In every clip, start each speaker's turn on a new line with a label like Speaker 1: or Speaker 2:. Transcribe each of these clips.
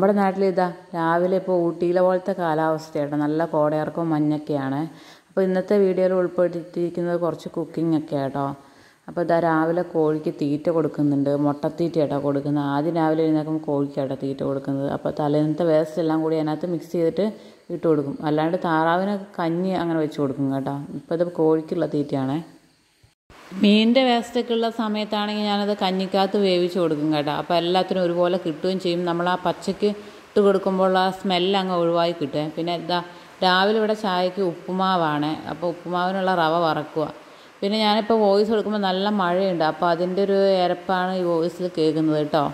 Speaker 1: നമ്മുടെ നാട്ടിൽ ഇതാ രാവിലെ ഇപ്പോൾ ഊട്ടിയിലെ പോലത്തെ കാലാവസ്ഥയാണ് നല്ല കോടയിറക്കവും മഞ്ഞൊക്കെയാണ് അപ്പോൾ ഇന്നത്തെ വീഡിയോയിൽ ഉൾപ്പെടുത്തിയിരിക്കുന്നത് കുറച്ച് കുക്കിംഗ് ഒക്കെ ആട്ടോ അപ്പോൾ ഇതാ രാവിലെ കോഴിക്ക് തീറ്റ കൊടുക്കുന്നുണ്ട് മുട്ടത്തീറ്റ ആട്ടോ കൊടുക്കുന്നത് ആദ്യം രാവിലെ എഴുന്നേക്കുമ്പോൾ കോഴിക്ക് തീറ്റ കൊടുക്കുന്നത് അപ്പോൾ തലേന്നത്തെ വേസ്റ്റ് എല്ലാം കൂടി അതിനകത്ത് മിക്സ് ചെയ്തിട്ട് ഇട്ട് കൊടുക്കും അല്ലാണ്ട് താറാവിനൊക്കെ കഞ്ഞി അങ്ങനെ വെച്ച് കൊടുക്കും കേട്ടോ ഇപ്പോൾ ഇത് കോഴിക്കുള്ള തീറ്റയാണേ മീനിൻ്റെ വേസ്റ്റൊക്കെ ഉള്ള സമയത്താണെങ്കിൽ ഞാനത് കഞ്ഞിക്കകത്ത് വേവിച്ച് കൊടുക്കും കേട്ടോ അപ്പോൾ എല്ലാത്തിനും ഒരുപോലെ കിട്ടുകയും ചെയ്യും നമ്മൾ ആ പച്ചയ്ക്ക് ഇട്ട് കൊടുക്കുമ്പോൾ ആ സ്മെല്ല് അങ്ങ് ഒഴിവായി കിട്ടുക പിന്നെ എന്താ രാവിലെ ഇവിടെ ചായക്ക് ഉപ്പുമാവാണ് അപ്പോൾ ഉപ്പുമാവിനുള്ള റവ വറക്കുക പിന്നെ ഞാനിപ്പോൾ വോയിസ് കൊടുക്കുമ്പോൾ നല്ല മഴയുണ്ട് അപ്പോൾ അതിൻ്റെ ഒരു ഇരപ്പാണ് ഈ വോയിസിൽ കേൾക്കുന്നത് കേട്ടോ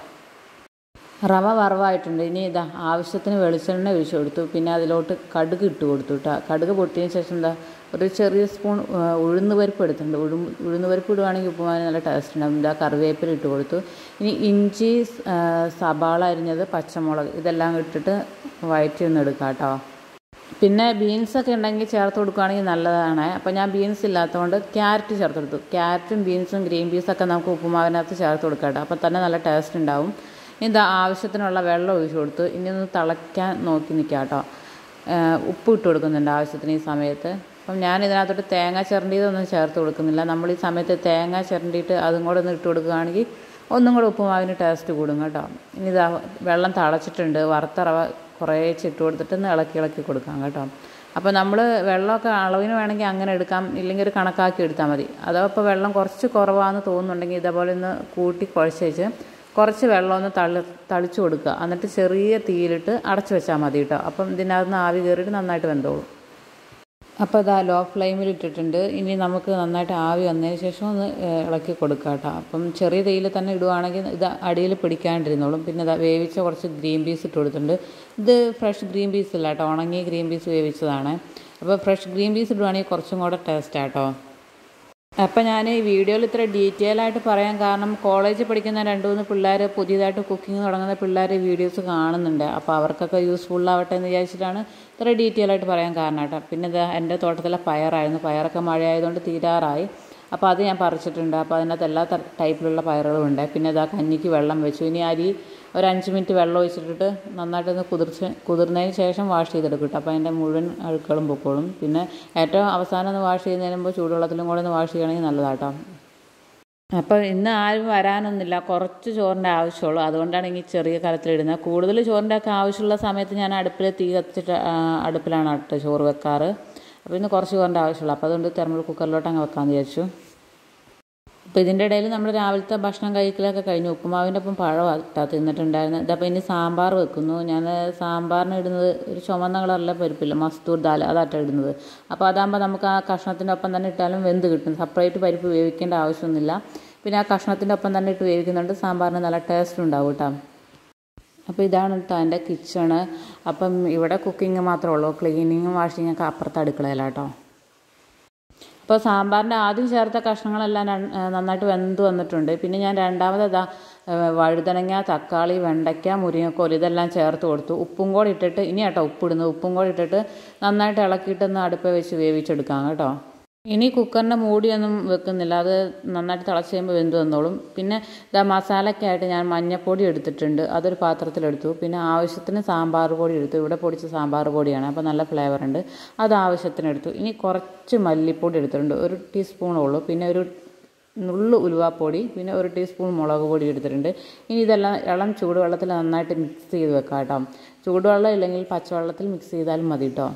Speaker 1: റവ വറവായിട്ടുണ്ട് ഇനി ഇതാ ആവശ്യത്തിന് വെളിച്ചെണ്ണ ഒഴിച്ചു കൊടുത്തു പിന്നെ അതിലോട്ട് കടുക് ഇട്ട് കൊടുത്തു കേട്ടോ കടുക് പൊട്ടിയതിന് ശേഷം എന്താ ഒരു ചെറിയ സ്പൂൺ ഉഴുന്ന് പരിപ്പ് എടുത്തിട്ടുണ്ട് ഉഴു ഉഴുന്ന് പരിപ്പ് ഇടുവാണെങ്കിൽ ഉപ്പുമാവിന് നല്ല ടേസ്റ്റ് ഉണ്ടാവും ഇതാ കറിവേപ്പില ഇട്ട് കൊടുത്തു ഇനി ഇഞ്ചി സവാള അരിഞ്ഞത് പച്ചമുളക് ഇതെല്ലാം ഇട്ടിട്ട് വയറ്റി ഒന്ന് എടുക്കാം കേട്ടോ പിന്നെ ബീൻസ് ഒക്കെ ഉണ്ടെങ്കിൽ ചേർത്ത് കൊടുക്കുകയാണെങ്കിൽ നല്ലതാണ് അപ്പോൾ ഞാൻ ബീൻസ് ഇല്ലാത്തതുകൊണ്ട് ക്യാരറ്റ് ചേർത്ത് കൊടുത്തു ക്യാരറ്റും ബീൻസും ഗ്രീൻ പീസൊക്കെ നമുക്ക് ഉപ്പുമാവിനകത്ത് ചേർത്ത് കൊടുക്കാം കേട്ടോ അപ്പോൾ തന്നെ നല്ല ടേസ്റ്റ് ഉണ്ടാവും ഇത് ആവശ്യത്തിനുള്ള വെള്ളം ഒഴിച്ചു കൊടുത്തു ഇനി ഒന്ന് തിളയ്ക്കാൻ നോക്കി നിൽക്കാം കേട്ടോ ഉപ്പ് ഇട്ട് കൊടുക്കുന്നുണ്ട് ആവശ്യത്തിന് ഈ സമയത്ത് അപ്പം ഞാൻ ഇതിനകത്തോട്ട് തേങ്ങ ചിരണ്ടിയതൊന്നും ചേർത്ത് കൊടുക്കുന്നില്ല നമ്മൾ ഈ സമയത്ത് തേങ്ങ ചിരണ്ടിയിട്ട് അതും കൂടെ ഒന്ന് ഇട്ട് കൊടുക്കുകയാണെങ്കിൽ ഒന്നും കൂടെ ഉപ്പുമാവിന് ടേസ്റ്റ് കൂടും കേട്ടോ ഇനി ഇതാ വെള്ളം തളച്ചിട്ടുണ്ട് വറുത്തറവ കുറേ ഇട്ട് കൊടുത്തിട്ട് ഒന്ന് ഇളക്കി ഇളക്കി കൊടുക്കാം കേട്ടോ അപ്പോൾ നമ്മൾ വെള്ളമൊക്കെ അളവിന് വേണമെങ്കിൽ അങ്ങനെ എടുക്കാം ഇല്ലെങ്കിൽ ഒരു കണക്കാക്കി എടുത്താൽ മതി അതോ ഇപ്പോൾ വെള്ളം കുറച്ച് കുറവാണെന്ന് തോന്നുന്നുണ്ടെങ്കിൽ ഇതേപോലെ ഒന്ന് കൂട്ടി കുഴച്ച് കുറച്ച് വെള്ളം ഒന്ന് തളി തളിച്ചു കൊടുക്കുക എന്നിട്ട് ചെറിയ തീയിലിട്ട് അടച്ചു വെച്ചാൽ മതി കേട്ടോ അപ്പം ഇതിനകത്ത് നിന്ന് ആവി കയറിയിട്ട് നന്നായിട്ട് വെന്തോളും അപ്പോൾ അത് ലോ ഫ്ലെയിമിൽ ഇട്ടിട്ടുണ്ട് ഇനി നമുക്ക് നന്നായിട്ട് ആവി വന്നതിന് ശേഷം ഒന്ന് ഇളക്കി കൊടുക്കുക കേട്ടോ അപ്പം ചെറിയ തീയിൽ തന്നെ ഇടുവാണെങ്കിൽ ഇത് അടിയിൽ പിടിക്കാണ്ടിരുന്നോളും പിന്നെ ഇതാ വേവിച്ച കുറച്ച് ഗ്രീൻ പീസ് ഇട്ട് കൊടുത്തിട്ടുണ്ട് ഇത് ഫ്രഷ് ഗ്രീൻ പീസ് അല്ല കേട്ടോ ഉണങ്ങിയ ഗ്രീൻ പീസ് വേവിച്ചതാണ് അപ്പോൾ ഫ്രഷ് ഗ്രീൻ പീസ് ഇടുവാണെങ്കിൽ കുറച്ചും കൂടെ ടേസ്റ്റ് ആട്ടോ അപ്പോൾ ഞാൻ ഈ വീഡിയോയിൽ ഇത്ര ഡീറ്റെയിൽ ആയിട്ട് പറയാൻ കാരണം കോളേജിൽ പഠിക്കുന്ന രണ്ട് മൂന്ന് പിള്ളേർ പുതിയതായിട്ട് കുക്കിംഗ് തുടങ്ങുന്ന പിള്ളേർ വീഡിയോസ് കാണുന്നുണ്ട് അപ്പോൾ അവർക്കൊക്കെ യൂസ്ഫുൾ ആവട്ടെ എന്ന് വിചാരിച്ചിട്ടാണ് ഇത്ര ഡീറ്റെയിൽ ആയിട്ട് പറയാൻ കാരണം കേട്ടോ പിന്നെ എൻ്റെ തോട്ടത്തിലെ പയറായിരുന്നു പയറൊക്കെ മഴയായതുകൊണ്ട് തീരാറായി അപ്പോൾ അത് ഞാൻ പറിച്ചിട്ടുണ്ട് അപ്പോൾ അതിനകത്ത് എല്ലാ ടൈപ്പിലുള്ള പയറുകളുമുണ്ട് പിന്നെ ഇതാ കഞ്ഞിക്ക് വെള്ളം വെച്ചു ഇനി അരി ഒരു അഞ്ച് മിനിറ്റ് വെള്ളം ഒഴിച്ചിട്ടിട്ട് നന്നായിട്ടൊന്ന് കുതിർച്ച് കുതിർന്നതിന് ശേഷം വാഷ് ചെയ്തെടുക്കും കേട്ടോ അപ്പോൾ അതിൻ്റെ മുഴുവൻ അഴുക്കുകളും പൊക്കോളും പിന്നെ ഏറ്റവും അവസാനം ഒന്ന് വാഷ് ചെയ്യുന്നതിന് മുമ്പ് ചൂടുവെള്ളത്തിലും കൂടെ ഒന്ന് വാഷ് ചെയ്യണമെങ്കിൽ നല്ലതാട്ടോ അപ്പോൾ ഇന്ന് ആരും വരാനൊന്നുമില്ല കുറച്ച് ചോറിൻ്റെ ആവശ്യമുള്ളൂ അതുകൊണ്ടാണ് ഈ ചെറിയ കലത്തിലിടുന്നത് കൂടുതൽ ചോറിൻ്റെ ഒക്കെ ആവശ്യമുള്ള സമയത്ത് ഞാൻ അടുപ്പിൽ തീ കത്തിച്ചിട്ട് അടുപ്പിലാണ് കേട്ടോ ചോറ് വെക്കാറ് അപ്പോൾ ഇന്ന് കുറച്ച് കുറേൻ്റെ ആവശ്യമുള്ളൂ അപ്പോൾ അതുകൊണ്ട് തെർമൽ കുക്കറിലോട്ട് അങ്ങ് വെക്കാമെന്ന് വിചാരിച്ചു അപ്പോൾ ഇതിൻ്റെ ഇടയിൽ നമ്മൾ രാവിലത്തെ ഭക്ഷണം കഴിക്കലൊക്കെ കഴിഞ്ഞു ഉപ്പുമാവിൻ്റെ ഒപ്പം പഴമാണ് തിന്നിട്ടുണ്ടായിരുന്നു ഇതപ്പോൾ ഇനി സാമ്പാർ വെക്കുന്നു ഞാൻ സാമ്പാറിന് ഇടുന്നത് ഒരു ചുമന്ന കളറിലെ പരിപ്പില്ല മസ്തൂർ ദാൽ അതാട്ടാണ് ഇടുന്നത് അപ്പോൾ അതാകുമ്പോൾ നമുക്ക് ആ കഷ്ണത്തിൻ്റെ ഒപ്പം തന്നെ ഇട്ടാലും വെന്ത് കിട്ടും സെപ്പറേറ്റ് പരിപ്പ് വേവിക്കേണ്ട ആവശ്യമൊന്നുമില്ല പിന്നെ ആ കഷ്ണത്തിൻ്റെ ഒപ്പം തന്നെ ഇട്ട് വേവിക്കുന്നുണ്ട് സാമ്പാറിന് നല്ല ടേസ്റ്റ് ഉണ്ടാവും കേട്ടോ അപ്പോൾ ഇതാണ് കേട്ടോ എൻ്റെ കിച്ചണ് അപ്പം ഇവിടെ കുക്കിംഗ് മാത്രമേ ഉള്ളൂ ക്ലീനിങ്ങും വാഷിങ്ങും ഒക്കെ അപ്പുറത്തെ അടുക്കളയിലാണ് കേട്ടോ അപ്പോൾ സാമ്പാറിൻ്റെ ആദ്യം ചേർത്ത കഷ്ണങ്ങളെല്ലാം നന്നായിട്ട് വെന്ത് വന്നിട്ടുണ്ട് പിന്നെ ഞാൻ രണ്ടാമത് വഴുതനങ്ങ തക്കാളി വെണ്ടയ്ക്ക മുരിങ്ങക്കോൽ ഇതെല്ലാം ചേർത്ത് കൊടുത്തു ഉപ്പും കൂടി ഇട്ടിട്ട് ഇനി കേട്ടോ ഉപ്പിടുന്നു ഉപ്പും കൂടി ഇട്ടിട്ട് നന്നായിട്ട് ഇളക്കിയിട്ടൊന്ന് അടുപ്പ് വെച്ച് വേവിച്ചെടുക്കാം കേട്ടോ ഇനി കുക്കറിൻ്റെ മൂടിയൊന്നും വെക്കുന്നില്ല അത് നന്നായിട്ട് തിളച്ച് കഴിയുമ്പോൾ വെന്ത് വന്നോളും പിന്നെ ഇതാ മസാലയ്ക്കായിട്ട് ഞാൻ മഞ്ഞൾപ്പൊടി എടുത്തിട്ടുണ്ട് അതൊരു പാത്രത്തിലെടുത്തു പിന്നെ ആവശ്യത്തിന് സാമ്പാർ പൊടി എടുത്തു ഇവിടെ പൊടിച്ച സാമ്പാർ പൊടിയാണ് അപ്പോൾ നല്ല ഫ്ലേവർ ഉണ്ട് അത് ആവശ്യത്തിന് എടുത്തു ഇനി കുറച്ച് മല്ലിപ്പൊടി എടുത്തിട്ടുണ്ട് ഒരു ടീസ്പൂണുള്ളൂ പിന്നെ ഒരു നുള്ള് ഉലുവാപ്പൊടി പിന്നെ ഒരു ടീസ്പൂൺ മുളക് പൊടി എടുത്തിട്ടുണ്ട് ഇനി ഇതെല്ലാം ഇളം ചൂടുവെള്ളത്തിൽ നന്നായിട്ട് മിക്സ് ചെയ്ത് വെക്കാം കേട്ടോ ചൂടുവെള്ളം ഇല്ലെങ്കിൽ പച്ചവെള്ളത്തിൽ മിക്സ് ചെയ്താലും മതി കേട്ടോ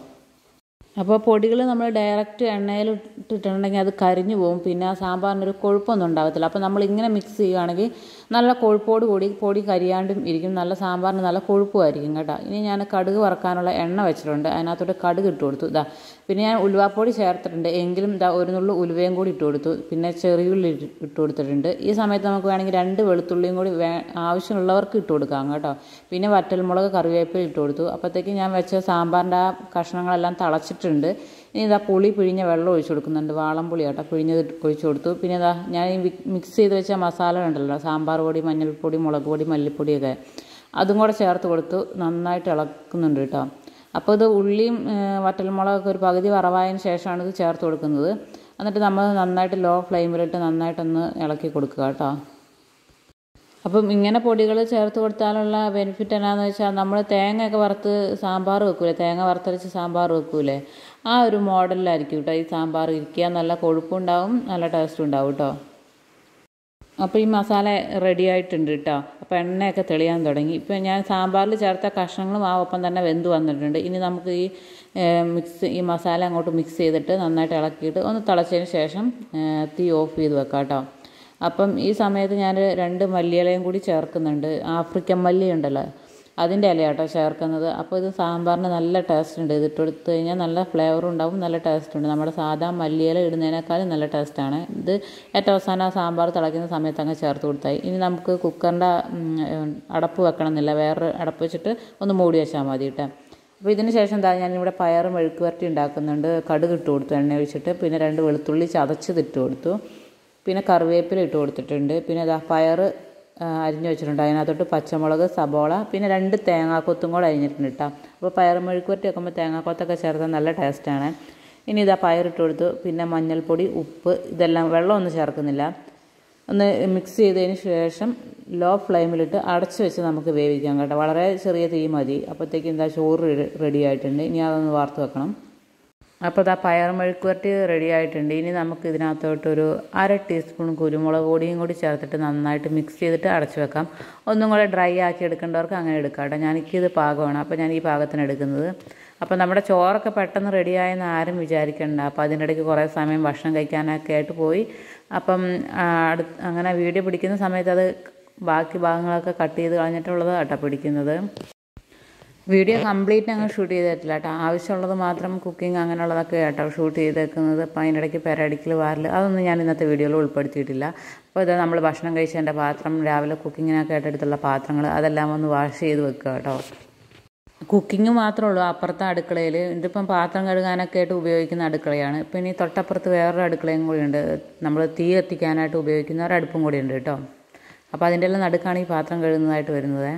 Speaker 1: അപ്പോൾ പൊടികൾ നമ്മൾ ഡയറക്റ്റ് എണ്ണയിൽ ഇട്ടിട്ടുണ്ടെങ്കിൽ അത് കരിഞ്ഞു പോകും പിന്നെ ആ സാമ്പാറിനൊരു കൊഴുപ്പൊന്നും ഉണ്ടാകത്തില്ല അപ്പോൾ നമ്മളിങ്ങനെ മിക്സ് ചെയ്യുകയാണെങ്കിൽ നല്ല കൊഴുപ്പോട് കൂടി പൊടി കരിയാണ്ടും ഇരിക്കും നല്ല സാമ്പാറിന് നല്ല കൊഴുപ്പുമായിരിക്കും കേട്ടോ ഇനി ഞാൻ കടുക് വറക്കാനുള്ള എണ്ണ വെച്ചിട്ടുണ്ട് അതിനകത്തോട്ട് കടുക് ഇട്ട് കൊടുത്തു ഇതാ പിന്നെ ഞാൻ ഉലുവാപ്പൊടി ചേർത്തിട്ടുണ്ട് എങ്കിലും ഇതാ ഒരു നുള്ളു ഉലുവയും കൂടി ഇട്ട് കൊടുത്തു പിന്നെ ചെറിയുള്ളി ഇട്ട് കൊടുത്തിട്ടുണ്ട് ഈ സമയത്ത് നമുക്ക് വേണമെങ്കിൽ രണ്ട് വെളുത്തുള്ളിയും കൂടി ആവശ്യമുള്ളവർക്ക് ഇട്ട് കൊടുക്കാം കേട്ടോ പിന്നെ വറ്റൽമുളക് കറിവേപ്പില ഇട്ട് കൊടുത്തു അപ്പോഴത്തേക്ക് ഞാൻ വെച്ച സാമ്പാറിൻ്റെ ആ കഷ്ണങ്ങളെല്ലാം തളച്ചിട്ടുണ്ട് ഇനി ഇതാ പുളി പിഴിഞ്ഞ വെള്ളം ഒഴിച്ചു കൊടുക്കുന്നുണ്ട് വാളം പുളി കേട്ടോ പിഴിഞ്ഞത് ഒഴിച്ചു കൊടുത്തു പിന്നെ ഇതാ ഞാൻ ഈ മിക്സ് ചെയ്ത് വെച്ച മസാല ഉണ്ടല്ലോ സാമ്പാർ പൊടി മഞ്ഞൾപ്പൊടി മുളക് പൊടി മല്ലിപ്പൊടിയൊക്കെ അതും കൂടെ ചേർത്ത് കൊടുത്തു നന്നായിട്ട് ഇളക്കുന്നുണ്ട് കേട്ടോ അപ്പോൾ ഇത് ഉള്ളിയും വറ്റൽമുളകൊക്കെ ഒരു പകുതി വറവായതിന് ശേഷമാണ് ഇത് ചേർത്ത് കൊടുക്കുന്നത് എന്നിട്ട് നമ്മൾ നന്നായിട്ട് ലോ ഫ്ലെയിമിലിട്ട് നന്നായിട്ടൊന്ന് ഇളക്കി കൊടുക്കുക കേട്ടോ അപ്പം ഇങ്ങനെ പൊടികൾ ചേർത്ത് കൊടുത്താലുള്ള ബെനിഫിറ്റ് എന്നാന്ന് വെച്ചാൽ നമ്മൾ തേങ്ങയൊക്കെ വറുത്ത് സാമ്പാർ വെക്കൂലേ തേങ്ങ വറുത്തരച്ച് സാമ്പാർ വെക്കൂലേ ആ ഒരു മോഡലിലായിരിക്കും കേട്ടോ ഈ സാമ്പാർ ഇരിക്കുക നല്ല കൊഴുപ്പുണ്ടാവും നല്ല ടേസ്റ്റും ഉണ്ടാവും കേട്ടോ അപ്പോൾ ഈ മസാല റെഡി ആയിട്ടുണ്ട് കേട്ടോ അപ്പോൾ എണ്ണയൊക്കെ തെളിയാൻ തുടങ്ങി ഇപ്പോൾ ഞാൻ സാമ്പാറിൽ ചേർത്ത കഷ്ണങ്ങളും ആ ഒപ്പം തന്നെ വെന്ത് വന്നിട്ടുണ്ട് ഇനി നമുക്ക് ഈ മിക്സ് ഈ മസാല അങ്ങോട്ട് മിക്സ് ചെയ്തിട്ട് നന്നായിട്ട് ഇളക്കിയിട്ട് ഒന്ന് തിളച്ചതിന് ശേഷം തീ ഓഫ് ചെയ്ത് വെക്കാം കേട്ടോ അപ്പം ഈ സമയത്ത് ഞാൻ രണ്ട് മല്ലിയിലയും കൂടി ചേർക്കുന്നുണ്ട് ആഫ്രിക്കൻ മല്ലി ഉണ്ടല്ലോ അതിൻ്റെ ഇലയാട്ടോ ചേർക്കുന്നത് അപ്പോൾ ഇത് സാമ്പാറിന് നല്ല ടേസ്റ്റ് ഉണ്ട് ഇതിട്ട് കൊടുത്തു കഴിഞ്ഞാൽ നല്ല ഫ്ലേവറും ഉണ്ടാവും നല്ല ടേസ്റ്റ് ഉണ്ട് നമ്മുടെ സാധാ മല്ലിയില ഇടുന്നതിനേക്കാളും നല്ല ടേസ്റ്റാണ് ഇത് ഏറ്റവും അവസാനം സാമ്പാർ തിളയ്ക്കുന്ന സമയത്ത് അങ്ങ് ചേർത്ത് കൊടുത്താൽ ഇനി നമുക്ക് കുക്കറിൻ്റെ അടപ്പ് വെക്കണം എന്നില്ല വേറെ അടപ്പ് വെച്ചിട്ട് ഒന്ന് മൂടി വെച്ചാൽ മതി കേട്ടോ അപ്പോൾ ഇതിന് ശേഷം എന്താ ഞാനിവിടെ പയറും മെഴുക്ക് വരട്ടി ഉണ്ടാക്കുന്നുണ്ട് കടുക് ഇട്ട് കൊടുത്തു എണ്ണ ഒഴിച്ചിട്ട് പിന്നെ രണ്ട് വെളുത്തുള്ളി ചതച്ചത് ഇട്ട് കൊടുത്തു പിന്നെ കറിവേപ്പില ഇട്ട് കൊടുത്തിട്ടുണ്ട് പിന്നെ അതാ പയറ് അരിഞ്ഞു വെച്ചിട്ടുണ്ട് അതിനകത്തോട്ട് പച്ചമുളക് സബോള പിന്നെ രണ്ട് തേങ്ങാക്കൊത്തും കൂടെ അരിഞ്ഞിട്ടുണ്ട് കേട്ടോ അപ്പോൾ പയർ മെഴുക്കുവരട്ടി വെക്കുമ്പോൾ തേങ്ങാക്കൊത്തൊക്കെ ചേർത്താൽ നല്ല ടേസ്റ്റാണ് ഇനി ഇതാ പയറിട്ട് കൊടുത്തു പിന്നെ മഞ്ഞൾപ്പൊടി ഉപ്പ് ഇതെല്ലാം വെള്ളമൊന്നും ചേർക്കുന്നില്ല ഒന്ന് മിക്സ് ചെയ്തതിന് ശേഷം ലോ ഫ്ലെയിമിലിട്ട് അടച്ച് വെച്ച് നമുക്ക് വേവിക്കാം കേട്ടോ വളരെ ചെറിയ തീ മതി അപ്പോഴത്തേക്ക് എന്താ ചോറ് റെഡി ആയിട്ടുണ്ട് ഇനി അതൊന്ന് വാർത്ത് വെക്കണം അപ്പോൾ ഇതാ പയർ വരട്ടി റെഡി ആയിട്ടുണ്ട് ഇനി നമുക്ക് ഇതിനകത്തോട്ടൊരു അര ടീസ്പൂൺ കുരുമുളക് പൊടിയും കൂടി ചേർത്തിട്ട് നന്നായിട്ട് മിക്സ് ചെയ്തിട്ട് അടച്ചു വെക്കാം ഒന്നും കൂടെ ഡ്രൈ ആക്കി എടുക്കേണ്ടവർക്ക് അങ്ങനെ എടുക്കാം കേട്ടോ എനിക്കിത് പാകമാണ് അപ്പോൾ ഞാൻ ഈ പാകത്തിന് എടുക്കുന്നത് അപ്പോൾ നമ്മുടെ ചോറൊക്കെ പെട്ടെന്ന് ആയെന്ന് ആരും വിചാരിക്കേണ്ട അപ്പോൾ അതിനിടയ്ക്ക് കുറേ സമയം ഭക്ഷണം കഴിക്കാനൊക്കെ ആയിട്ട് പോയി അപ്പം അടുത്ത് അങ്ങനെ വീഡിയോ പിടിക്കുന്ന സമയത്ത് അത് ബാക്കി ഭാഗങ്ങളൊക്കെ കട്ട് ചെയ്ത് കളഞ്ഞിട്ടുള്ളത് കേട്ടോ പിടിക്കുന്നത് വീഡിയോ കംപ്ലീറ്റ് അങ്ങ് ഷൂട്ട് ചെയ്തിട്ടില്ല കേട്ടോ ആവശ്യമുള്ളത് മാത്രം കുക്കിംഗ് അങ്ങനെയുള്ളതൊക്കെ കേട്ടോ ഷൂട്ട് ചെയ്തേക്കുന്നത് അപ്പോൾ അതിനിടയ്ക്ക് പെരടിക്കൽ വാരൽ അതൊന്നും ഞാൻ ഇന്നത്തെ വീഡിയോയിൽ ഉൾപ്പെടുത്തിയിട്ടില്ല അപ്പോൾ ഇത് നമ്മൾ ഭക്ഷണം കഴിച്ചതിൻ്റെ പാത്രം രാവിലെ കുക്കിങ്ങിനൊക്കെ ആയിട്ടെടുത്തുള്ള പാത്രങ്ങൾ അതെല്ലാം ഒന്ന് വാഷ് ചെയ്ത് വെക്കുക കേട്ടോ കുക്കിംഗ് മാത്രമേ ഉള്ളൂ അപ്പുറത്തെ അടുക്കളയിൽ ഇതിപ്പം പാത്രം കഴുകാനൊക്കെ ആയിട്ട് ഉപയോഗിക്കുന്ന അടുക്കളയാണ് പിന്നെ ഇനി തൊട്ടപ്പുറത്ത് വേറൊരു അടുക്കളയും കൂടിയുണ്ട് നമ്മൾ തീ കത്തിക്കാനായിട്ട് ഉപയോഗിക്കുന്ന ഒരു അടുപ്പും കൂടിയുണ്ട് കേട്ടോ അപ്പോൾ അതിൻ്റെ എല്ലാം നടുക്കാണ് ഈ പാത്രം കഴുകുന്നതായിട്ട് വരുന്നത്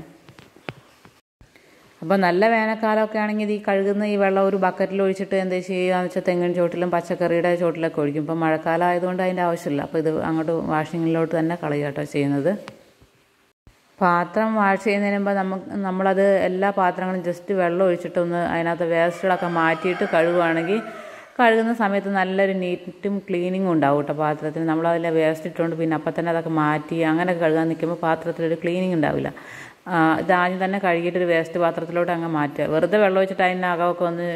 Speaker 1: അപ്പോൾ നല്ല വേനൽക്കാലമൊക്കെ ആണെങ്കിൽ ഈ കഴുകുന്ന ഈ വെള്ളം ഒരു ബക്കറ്റിൽ ഒഴിച്ചിട്ട് എന്താ എന്ന് വെച്ചാൽ തെങ്ങിൻ ചോട്ടിലും പച്ചക്കറിയുടെ ചോട്ടിലൊക്കെ ഒഴിക്കും ഇപ്പം മഴക്കാലം ആയതുകൊണ്ട് അതിൻ്റെ ആവശ്യമില്ല അപ്പോൾ ഇത് അങ്ങോട്ട് വാഷിങ്ങിലോട്ട് തന്നെ കളയുകട്ടോ ചെയ്യുന്നത് പാത്രം വാഷ് ചെയ്യുന്നതിന് മുമ്പ് നമുക്ക് നമ്മളത് എല്ലാ പാത്രങ്ങളും ജസ്റ്റ് വെള്ളം ഒഴിച്ചിട്ടൊന്ന് അതിനകത്ത് വേസ്റ്റുകളൊക്കെ മാറ്റിയിട്ട് കഴുകുകയാണെങ്കിൽ കഴുകുന്ന സമയത്ത് നല്ലൊരു നീറ്റും ക്ലീനിങ്ങും ഉണ്ടാവും കേട്ടോ പാത്രത്തിന് നമ്മളതിൽ വേസ്റ്റ് ഇട്ടുകൊണ്ട് പിന്നെ അപ്പം തന്നെ അതൊക്കെ മാറ്റി അങ്ങനെ കഴുകാൻ നിൽക്കുമ്പോൾ പാത്രത്തിലൊരു ക്ലീനിങ് ഉണ്ടാവില്ല ഇതാദ്യം തന്നെ കഴുകിയിട്ടൊരു വേസ്റ്റ് പാത്രത്തിലോട്ട് അങ്ങ് മാറ്റുക വെറുതെ വെള്ളം ഒഴിച്ചിട്ട് അതിൻ്റെ അകമൊക്കെ ഒന്ന്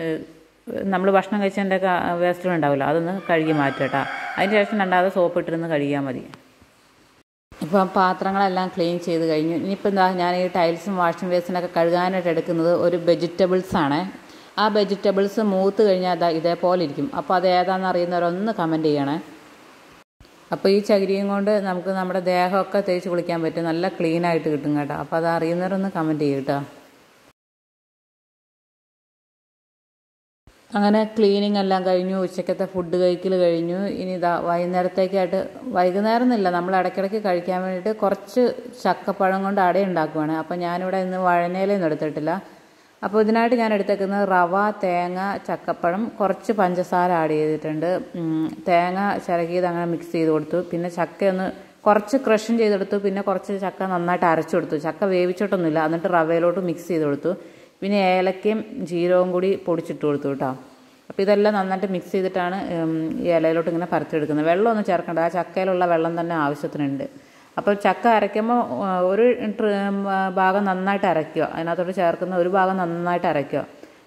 Speaker 1: നമ്മൾ ഭക്ഷണം കഴിച്ചതിൻ്റെ വേസ്റ്റുകൾ ഉണ്ടാവില്ല അതൊന്ന് കഴുകി മാറ്റുക കേട്ടോ അതിന് ശേഷം രണ്ടാമത് സോപ്പ് ഇട്ടിരുന്ന് കഴുകിയാൽ മതി ഇപ്പം പാത്രങ്ങളെല്ലാം ക്ലീൻ ചെയ്ത് കഴിഞ്ഞു ഇനിയിപ്പോൾ എന്താ ഞാൻ ഈ ടൈൽസും വാഷിംഗ് ബേസിനൊക്കെ കഴുകാനായിട്ട് എടുക്കുന്നത് ഒരു ആണ് ആ വെജിറ്റബിൾസ് മൂത്ത് കഴിഞ്ഞാൽ അതാ ഇതേപോലെ ഇരിക്കും അപ്പോൾ അത് ഏതാണെന്ന് അറിയുന്നവരൊന്ന് കമൻറ്റ് ചെയ്യണേ അപ്പോൾ ഈ ചകിരിയും കൊണ്ട് നമുക്ക് നമ്മുടെ ദേഹമൊക്കെ തേച്ച് കുളിക്കാൻ പറ്റും നല്ല ക്ലീനായിട്ട് കിട്ടും കേട്ടോ അപ്പോൾ അത് അറിയുന്നവരൊന്ന് കമൻറ്റ് ചെയ്യും കേട്ടോ അങ്ങനെ ക്ലീനിങ് എല്ലാം കഴിഞ്ഞു ഉച്ചക്കത്തെ ഫുഡ് കഴിക്കൽ കഴിഞ്ഞു ഇനി ഇതാ വൈകുന്നേരത്തേക്കായിട്ട് വൈകുന്നേരം എന്നില്ല നമ്മൾ ഇടയ്ക്കിടയ്ക്ക് കഴിക്കാൻ വേണ്ടിയിട്ട് കുറച്ച് ചക്കപ്പഴം കൊണ്ട് അട ഉണ്ടാക്കുവാണ് അപ്പോൾ ഞാനിവിടെ ഇന്ന് വഴനയിലൊന്നും എടുത്തിട്ടില്ല അപ്പോൾ ഇതിനായിട്ട് ഞാൻ എടുത്തേക്കുന്നത് റവ തേങ്ങ ചക്കപ്പഴം കുറച്ച് പഞ്ചസാര ആഡ് ചെയ്തിട്ടുണ്ട് തേങ്ങ ചിരകിയത് അങ്ങനെ മിക്സ് ചെയ്ത് കൊടുത്തു പിന്നെ ചക്ക ഒന്ന് കുറച്ച് ക്രഷൻ ചെയ്തെടുത്തു പിന്നെ കുറച്ച് ചക്ക നന്നായിട്ട് അരച്ചു കൊടുത്തു ചക്ക വേവിച്ചിട്ടൊന്നുമില്ല എന്നിട്ട് റവയിലോട്ട് മിക്സ് ചെയ്ത് കൊടുത്തു പിന്നെ ഏലക്കയും ജീരകവും കൂടി പൊടിച്ചിട്ട് കൊടുത്തു കേട്ടോ അപ്പോൾ ഇതെല്ലാം നന്നായിട്ട് മിക്സ് ചെയ്തിട്ടാണ് ഈ ഇലയിലോട്ട് ഇങ്ങനെ പരത്തിയെടുക്കുന്നത് വെള്ളമൊന്നും ചേർക്കേണ്ട ആ ചക്കയിലുള്ള വെള്ളം തന്നെ ആവശ്യത്തിനുണ്ട് അപ്പോൾ ചക്ക അരയ്ക്കുമ്പോൾ ഒരു ഭാഗം നന്നായിട്ട് അരയ്ക്കുക അതിനകത്തോട്ട് ചേർക്കുന്ന ഒരു ഭാഗം നന്നായിട്ട് അരയ്ക്കുക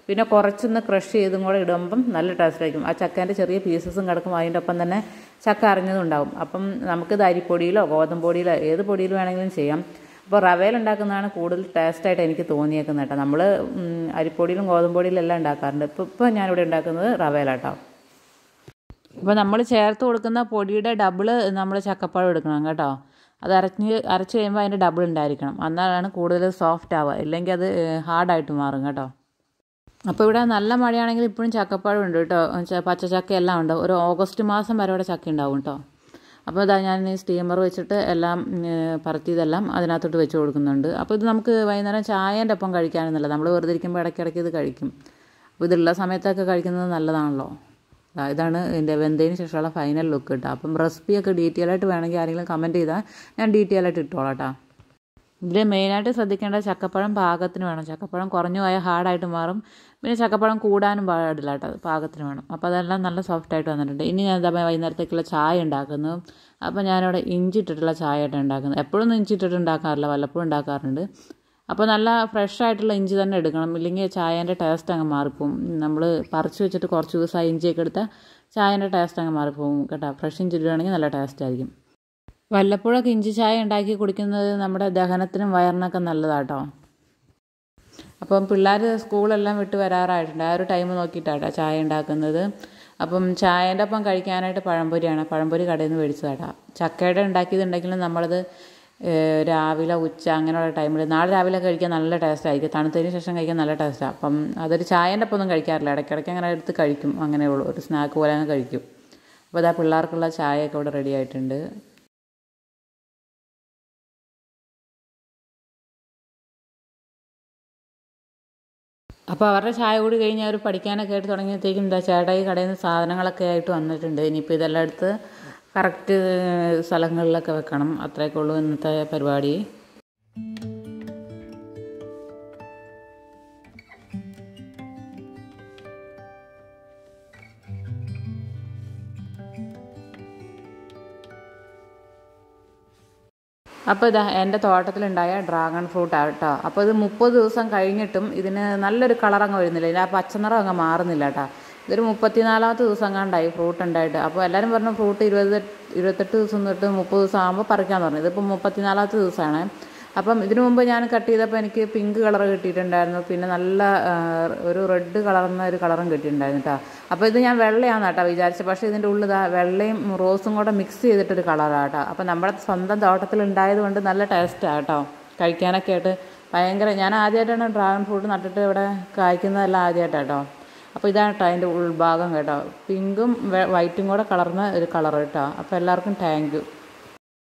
Speaker 1: പിന്നെ കുറച്ചൊന്ന് ക്രഷ് ചെയ്തും കൂടെ ഇടുമ്പം നല്ല ടേസ്റ്റായിരിക്കും ആ ചക്കേൻ്റെ ചെറിയ പീസസും കിടക്കും അതിൻ്റെ ഒപ്പം തന്നെ ചക്ക അരഞ്ഞതുണ്ടാവും അപ്പം നമുക്കിത് അരിപ്പൊടിയിലോ ഗോതമ്പൊടിയിലോ ഏത് പൊടിയിലും വേണമെങ്കിലും ചെയ്യാം അപ്പോൾ റവയിലുണ്ടാക്കുന്നതാണ് കൂടുതൽ ടേസ്റ്റായിട്ട് എനിക്ക് തോന്നിയേക്കുന്നത് കേട്ടോ നമ്മൾ അരിപ്പൊടിയിലും ഗോതമ്പൊടിയിലും എല്ലാം ഉണ്ടാക്കാറുണ്ട് ഇപ്പോൾ ഇപ്പോൾ ഞാനിവിടെ ഉണ്ടാക്കുന്നത് റവയിലാട്ടോ അപ്പോൾ നമ്മൾ ചേർത്ത് കൊടുക്കുന്ന പൊടിയുടെ ഡബിള് നമ്മൾ ചക്കപ്പഴം എടുക്കണം കേട്ടോ അത് അരച്ച് അരച്ച് കഴിയുമ്പോൾ അതിൻ്റെ ഡബിൾ ഉണ്ടായിരിക്കണം എന്നാലാണ് കൂടുതൽ സോഫ്റ്റ് ആവുക ഇല്ലെങ്കിൽ അത് ഹാർഡായിട്ട് മാറും കേട്ടോ അപ്പോൾ ഇവിടെ നല്ല മഴയാണെങ്കിൽ ഇപ്പോഴും ചക്കപ്പഴം ഉണ്ട് കേട്ടോ ചക്ക എല്ലാം ഉണ്ട് ഒരു ഓഗസ്റ്റ് മാസം വരെ ഇവിടെ ചക്ക ഉണ്ടാവും കേട്ടോ അപ്പോൾ ഇതാ ഞാൻ ഈ സ്റ്റീമർ വെച്ചിട്ട് എല്ലാം പറത്തിയതെല്ലാം അതിനകത്തോട്ട് വെച്ച് കൊടുക്കുന്നുണ്ട് അപ്പോൾ ഇത് നമുക്ക് വൈകുന്നേരം ചായേൻ്റെ ഒപ്പം കഴിക്കാനൊന്നുമില്ല നമ്മൾ വെറുതെ ഇരിക്കുമ്പോൾ ഇടയ്ക്കിടയ്ക്ക് ഇത് കഴിക്കും അപ്പോൾ ഇതുള്ള സമയത്തൊക്കെ കഴിക്കുന്നത് നല്ലതാണല്ലോ ഇതാണ് എൻ്റെ വെന്തതിന് ശേഷമുള്ള ഫൈനൽ ലുക്ക് കേട്ടോ അപ്പം റെസിപ്പിയൊക്കെ ഡീറ്റെയിൽ ആയിട്ട് വേണമെങ്കിൽ ആരെങ്കിലും കമൻറ്റ് ചെയ്താൽ ഞാൻ ഡീറ്റെയിൽ ആയിട്ട് ഇട്ടോളാം കേട്ടോ ഇതിൽ മെയിനായിട്ട് ശ്രദ്ധിക്കേണ്ട ചക്കപ്പഴം പാകത്തിന് വേണം ചക്കപ്പഴം കുറഞ്ഞു പോയാൽ ഹാർഡായിട്ട് മാറും പിന്നെ ചക്കപ്പഴം കൂടാനും പാടില്ല കേട്ടോ പാകത്തിന് വേണം അപ്പോൾ അതെല്ലാം നല്ല സോഫ്റ്റ് ആയിട്ട് വന്നിട്ടുണ്ട് ഇനി ഞാൻ പറയുക വൈകുന്നേരത്തേക്കുള്ള ചായ ഉണ്ടാക്കുന്നു അപ്പോൾ ഞാനിവിടെ ഇഞ്ചി ഇട്ടിട്ടുള്ള ചായ ആയിട്ട് ഉണ്ടാക്കുന്നത് എപ്പോഴൊന്നും ഇഞ്ചി ഇട്ടിട്ട് ഉണ്ടാക്കാറില്ല വല്ലപ്പോഴും ഉണ്ടാക്കാറുണ്ട് അപ്പോൾ നല്ല ഫ്രഷ് ആയിട്ടുള്ള ഇഞ്ചി തന്നെ എടുക്കണം ഇല്ലെങ്കിൽ ചായേൻ്റെ ടേസ്റ്റ് അങ്ങ് മാറിപ്പോവും നമ്മൾ പറിച്ച് വെച്ചിട്ട് കുറച്ച് ദിവസമായി ഇഞ്ചിയൊക്കെ എടുത്താൽ ചായേൻ്റെ ടേസ്റ്റ് അങ്ങ് മാറിപ്പോവും കേട്ടോ ഫ്രഷ് ഇഞ്ചി ഇടുകയാണെങ്കിൽ നല്ല ടേസ്റ്റ് ആയിരിക്കും വല്ലപ്പോഴൊക്കെ ഇഞ്ചി ചായ ഉണ്ടാക്കി കുടിക്കുന്നത് നമ്മുടെ ദഹനത്തിനും വയറിനൊക്കെ നല്ലതാട്ടോ അപ്പം പിള്ളേർ സ്കൂളെല്ലാം വിട്ട് വരാറായിട്ടുണ്ട് ആ ഒരു ടൈം നോക്കിയിട്ടാട്ടോ ചായ ഉണ്ടാക്കുന്നത് അപ്പം ചായേൻ്റെ ഒപ്പം കഴിക്കാനായിട്ട് പഴംപൊരിയാണ് പഴംപൊരി കടയിൽ നിന്ന് മേടിച്ചതാട്ടോ ചക്കയുടെ ഉണ്ടാക്കിയതുണ്ടെങ്കിലും നമ്മളത് രാവിലെ ഉച്ച അങ്ങനെയുള്ള ടൈമിൽ നാളെ രാവിലെ കഴിക്കാൻ നല്ല ടേസ്റ്റായിരിക്കും തണുത്തതിന് ശേഷം കഴിക്കാൻ നല്ല ടേസ്റ്റാണ് അപ്പം അതൊരു ചായൻ്റെ ഒപ്പം ഒന്നും കഴിക്കാറില്ല ഇടയ്ക്കിടയ്ക്ക് അങ്ങനെ എടുത്ത് കഴിക്കും അങ്ങനെയുള്ളൂ ഒരു സ്നാക്ക് പോലെ അങ്ങ് കഴിക്കും അപ്പോൾ അതാ പിള്ളേർക്കുള്ള ചായയൊക്കെ ഇവിടെ റെഡി ആയിട്ടുണ്ട് അപ്പോൾ അവരുടെ ചായ കൂടി കഴിഞ്ഞ് അവർ പഠിക്കാനൊക്കെ ആയിട്ട് തുടങ്ങിയപ്പോഴത്തേക്കും എന്താ ചേട്ടായി കടയിൽ നിന്ന് സാധനങ്ങളൊക്കെ ആയിട്ട് വന്നിട്ടുണ്ട് ഇനിയിപ്പോൾ ഇതെല്ലാം എടുത്ത് കറക്റ്റ് സ്ഥലങ്ങളിലൊക്കെ വെക്കണം അത്രയൊക്കെ ഉള്ളൂ ഇന്നത്തെ പരിപാടി അപ്പോൾ ഇതാ എൻ്റെ തോട്ടത്തിലുണ്ടായ ഡ്രാഗൺ ഫ്രൂട്ട് ആട്ടോ അപ്പോൾ ഇത് മുപ്പത് ദിവസം കഴിഞ്ഞിട്ടും ഇതിന് നല്ലൊരു കളർ അങ്ങ് വരുന്നില്ല ഇതിൻ്റെ ആ പച്ച നിറം അങ്ങ് മാറുന്നില്ല കേട്ടോ ഇതൊരു മുപ്പത്തിനാലാമത്തെ ദിവസം കണ്ടായി ഫ്രൂട്ട് ഉണ്ടായിട്ട് അപ്പോൾ എല്ലാവരും പറഞ്ഞു ഫ്രൂട്ട് ഇരുപത് ഇരുപത്തെട്ട് ദിവസം തൊട്ട് മുപ്പത് ദിവസം ആകുമ്പോൾ പറിക്കാൻ പറഞ്ഞു ഇതിപ്പോൾ മുപ്പത്തിനാലാമത്തെ ദിവസമാണ് അപ്പം ഇതിനു മുമ്പ് ഞാൻ കട്ട് ചെയ്തപ്പോൾ എനിക്ക് പിങ്ക് കളർ കിട്ടിയിട്ടുണ്ടായിരുന്നു പിന്നെ നല്ല ഒരു റെഡ് കളർന്ന ഒരു കളറും കിട്ടിയിട്ടുണ്ടായിരുന്നു കേട്ടോ അപ്പോൾ ഇത് ഞാൻ വെള്ളയാണ് കേട്ടോ വിചാരിച്ചത് പക്ഷേ ഇതിൻ്റെ ഉള്ളിൽ വെള്ളയും റോസും കൂടെ മിക്സ് ചെയ്തിട്ടൊരു കളറാണ് കേട്ടോ അപ്പോൾ നമ്മുടെ സ്വന്തം തോട്ടത്തിൽ ഉണ്ടായത് കൊണ്ട് നല്ല ടേസ്റ്റാണ് കേട്ടോ കഴിക്കാനൊക്കെ ആയിട്ട് ഭയങ്കര ഞാൻ ആദ്യമായിട്ടാണ് ഡ്രാഗൺ ഫ്രൂട്ട് നട്ടിട്ട് ഇവിടെ കായ്ക്കുന്നതെല്ലാം ആദ്യമായിട്ടാണ് കേട്ടോ അപ്പോൾ ഇതാണ് കേട്ടോ അതിൻ്റെ ഉൾഭാഗം കേട്ടോ പിങ്കും വൈറ്റും കൂടെ കലർന്ന ഒരു കളർ കേട്ടോ അപ്പോൾ എല്ലാവർക്കും താങ്ക് യു